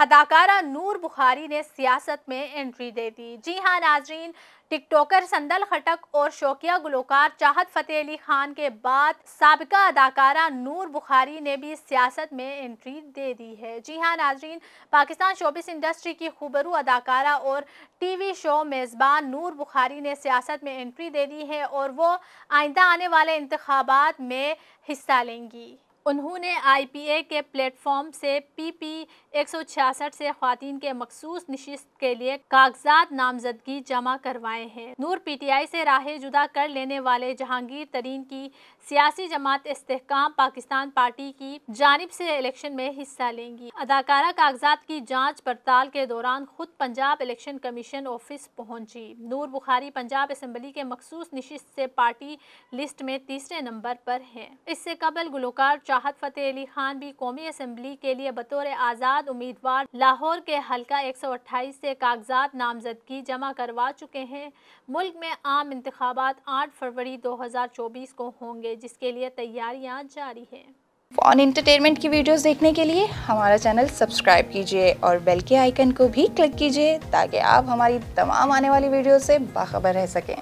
अदाकारा नूर बुखारी ने सियासत में एंट्री दे दी जी हाँ नाजरीन टिकटॉकर संदल खटक और शौकिया गुलकार चाहत फतेह अली खान के बाद सबका अदाकारा नूर बुखारी ने भी सियासत में एंट्री दे दी है जी हाँ नाजरीन पाकिस्तान शोबिस इंडस्ट्री की खूबरू अदाकारा और टीवी शो मेज़बान नूर बुखारी ने सियासत में एंट्री दे दी है और वो आइंदा आने वाले इंतबात में हिस्सा लेंगी उन्होंने आईपीए के प्लेटफॉर्म से पीपी 166 से खातन के मखसूस नशस्त के लिए कागजात नामजदगी जमा करवाए हैं नूर पीटीआई से राहें जुदा कर लेने वाले जहांगीर तरीन की सियासी जमात इस्तेकाम पाकिस्तान पार्टी की जानब से इलेक्शन में हिस्सा लेंगी अदाकारा कागजात की जाँच पड़ताल के दौरान खुद पंजाब इलेक्शन कमीशन ऑफिस पहुंची नूर बुखारी पंजाब असम्बली के मखसूस नशस्त से पार्टी लिस्ट में तीसरे नंबर पर है इससे कबल गुलकार राहत फ़तेह अली खान भी कौमी असम्बली के लिए बतौर आज़ाद उम्मीदवार लाहौर के हल्का एक सौ अट्ठाईस से कागजात नामजदगी जमा करवा चुके हैं मुल्क में आम इंतबात आठ फरवरी दो हज़ार चौबीस को होंगे जिसके लिए तैयारियाँ जारी हैं ऑन इंटरटेनमेंट की वीडियोस देखने के लिए हमारा चैनल सब्सक्राइब कीजिए और बेल के आइकन को भी क्लिक कीजिए ताकि आप हमारी तमाम आने वाली वीडियो से बाखबर रह सकें